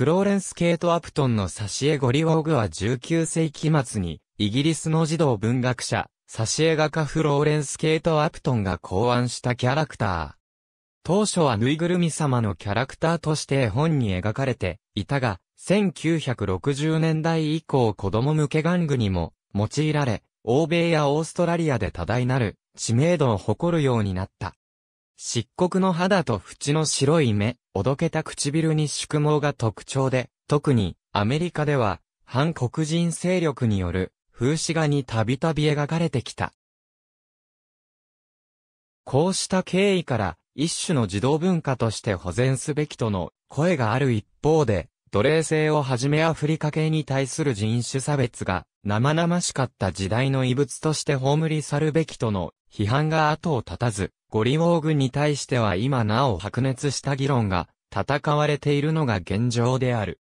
フローレンス・ケート・アプトンの挿絵ゴリオーグは19世紀末に、イギリスの児童文学者、挿絵画家フローレンス・ケート・アプトンが考案したキャラクター。当初はぬいぐるみ様のキャラクターとして絵本に描かれていたが、1960年代以降子供向け玩具にも用いられ、欧米やオーストラリアで多大なる知名度を誇るようになった。漆黒の肌と縁の白い目、おどけた唇に宿毛が特徴で、特にアメリカでは、反黒人勢力による風刺画にたびたび描かれてきた。こうした経緯から、一種の児童文化として保全すべきとの声がある一方で、奴隷制をはじめアフリカ系に対する人種差別が生々しかった時代の遺物として葬り去るべきとの批判が後を絶たず、ゴウォー軍に対しては今なお白熱した議論が戦われているのが現状である。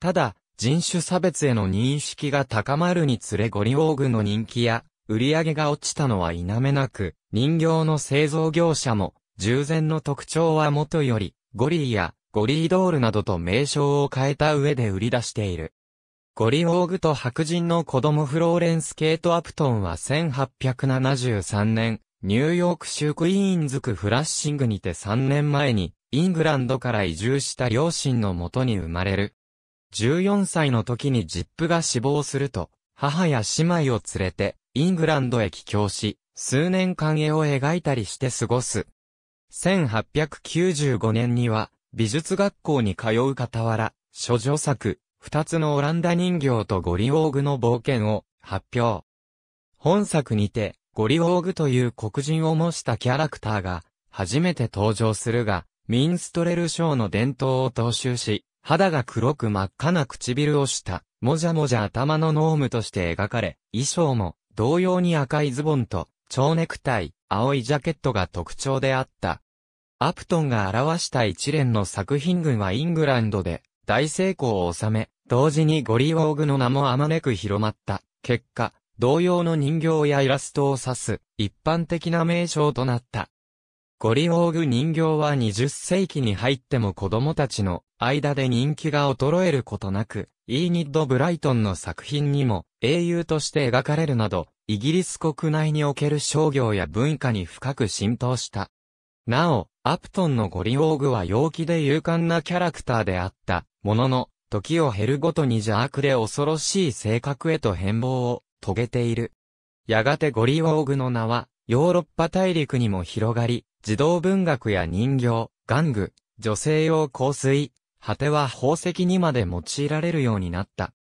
ただ、人種差別への認識が高まるにつれゴウォー軍の人気や売り上げが落ちたのは否めなく、人形の製造業者も従前の特徴はもとより、ゴリーやゴリードールなどと名称を変えた上で売り出している。ゴリオーグと白人の子供フローレンス・ケイト・アプトンは1873年、ニューヨーク州クイーンズ区フラッシングにて3年前に、イングランドから移住した両親のもとに生まれる。14歳の時にジップが死亡すると、母や姉妹を連れて、イングランドへ帰郷し、数年間絵を描いたりして過ごす。1895年には、美術学校に通う傍ら、諸女作、二つのオランダ人形とゴリオーグの冒険を発表。本作にて、ゴリオーグという黒人を模したキャラクターが、初めて登場するが、ミンストレルショーの伝統を踏襲し、肌が黒く真っ赤な唇をした、もじゃもじゃ頭のノームとして描かれ、衣装も、同様に赤いズボンと、蝶ネクタイ、青いジャケットが特徴であった。アプトンが表した一連の作品群はイングランドで大成功を収め、同時にゴリオーグの名もあまねく広まった。結果、同様の人形やイラストを指す一般的な名称となった。ゴリオーグ人形は20世紀に入っても子供たちの間で人気が衰えることなく、イーニッド・ブライトンの作品にも英雄として描かれるなど、イギリス国内における商業や文化に深く浸透した。なお、アプトンのゴリオーグは陽気で勇敢なキャラクターであったものの、時を経るごとに邪悪で恐ろしい性格へと変貌を遂げている。やがてゴリオーグの名は、ヨーロッパ大陸にも広がり、児童文学や人形、玩具、女性用香水、果ては宝石にまで用いられるようになった。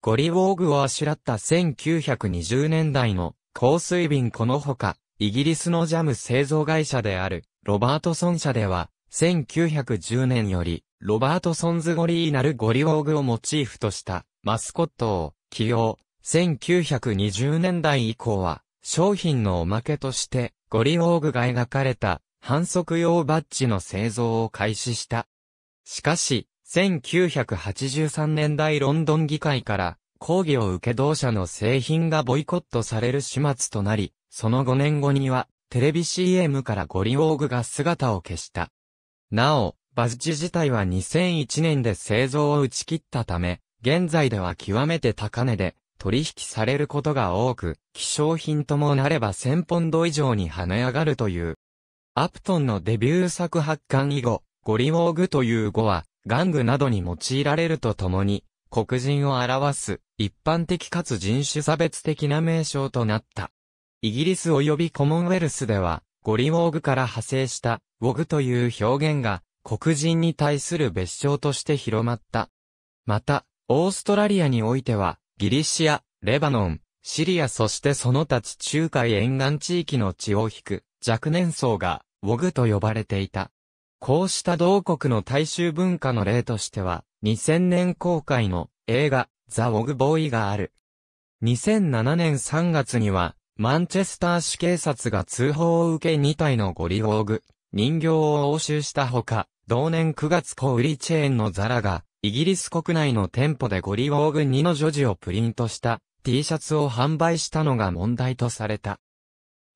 ゴリウォーグをあしらった1920年代の香水瓶このほか、イギリスのジャム製造会社であるロバートソン社では、1910年よりロバート・ソンズゴリーなるゴリオーグをモチーフとしたマスコットを起用。1920年代以降は商品のおまけとしてゴリオーグが描かれた反則用バッジの製造を開始した。しかし、1983年代ロンドン議会から抗議を受け同社の製品がボイコットされる始末となり、その5年後にはテレビ CM からゴリオーグが姿を消した。なお、バズチ自体は2001年で製造を打ち切ったため、現在では極めて高値で取引されることが多く、希少品ともなれば1000ポンド以上に跳ね上がるという。アプトンのデビュー作発刊以後、ゴリウォーグという語は、玩具などに用いられるとともに、黒人を表す、一般的かつ人種差別的な名称となった。イギリス及びコモンウェルスでは、ゴリウォーグから派生した、ウォグという表現が、黒人に対する別称として広まった。また、オーストラリアにおいては、ギリシア、レバノン、シリアそしてその他地中海沿岸地域の血を引く若年層が、ウォグと呼ばれていた。こうした同国の大衆文化の例としては、2000年公開の映画、ザ・ウォグ・ボーイがある。2007年3月には、マンチェスター市警察が通報を受け2体のゴリゴーグ、人形を押収したほか、同年9月小売チェーンのザラが、イギリス国内の店舗でゴリォーグ2の女児をプリントした T シャツを販売したのが問題とされた。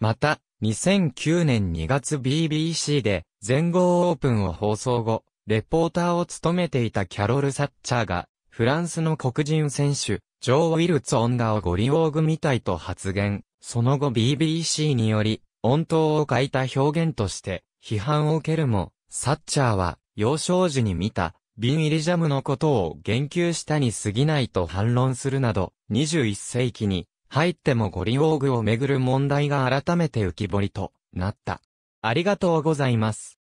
また、2009年2月 BBC で全豪オープンを放送後、レポーターを務めていたキャロル・サッチャーが、フランスの黒人選手、ジョー・ウィルツ・オンガをゴリォーグみたいと発言。その後 BBC により、音頭を書いた表現として批判を受けるも、サッチャーは、幼少時に見た、瓶入りジャムのことを言及したに過ぎないと反論するなど、21世紀に入ってもゴリオーグをめぐる問題が改めて浮き彫りとなった。ありがとうございます。